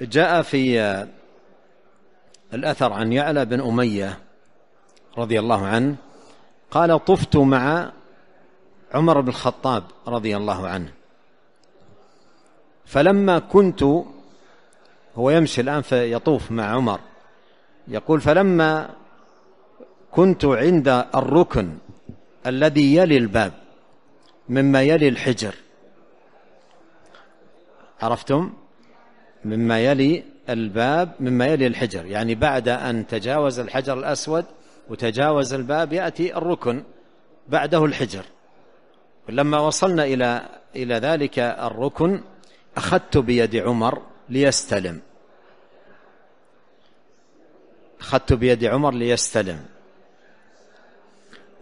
جاء في آه، الأثر عن يعلى بن أمية رضي الله عنه قال طفت مع عمر بن الخطاب رضي الله عنه فلما كنت هو يمشي الآن فيطوف مع عمر يقول فلما كنت عند الركن الذي يلي الباب مما يلي الحجر عرفتم مما يلي الباب مما يلي الحجر يعني بعد أن تجاوز الحجر الأسود وتجاوز الباب يأتي الركن بعده الحجر لما وصلنا إلى إلى ذلك الركن أخذت بيد عمر ليستلم أخذت بيد عمر ليستلم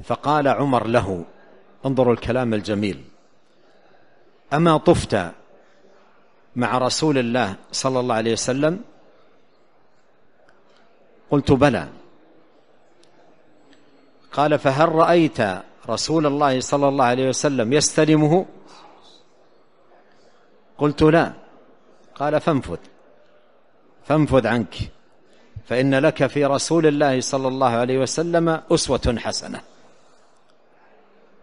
فقال عمر له انظروا الكلام الجميل أما طفت مع رسول الله صلى الله عليه وسلم قلت بلى قال فهل رأيت رسول الله صلى الله عليه وسلم يستلمه قلت لا قال فانفذ فانفذ عنك فإن لك في رسول الله صلى الله عليه وسلم أسوة حسنة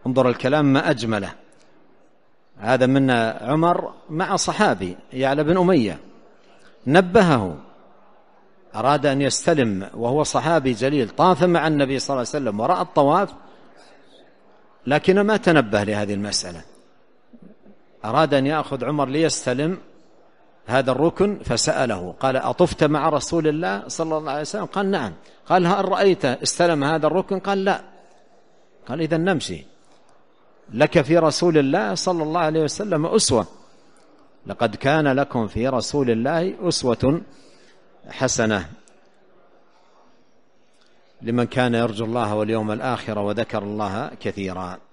انظر الكلام ما أجمله هذا من عمر مع صحابي يعلى بن أمية نبهه أراد أن يستلم وهو صحابي جليل طاف مع النبي صلى الله عليه وسلم ورأى الطواف لكن ما تنبه لهذه المسألة أراد أن يأخذ عمر ليستلم هذا الركن فسأله قال أطفت مع رسول الله صلى الله عليه وسلم قال نعم قال هل رأيت استلم هذا الركن قال لا قال إذا نمشي لك في رسول الله صلى الله عليه وسلم أسوة لقد كان لكم في رسول الله أسوة حسنة لمن كان يرجو الله واليوم الآخر وذكر الله كثيرا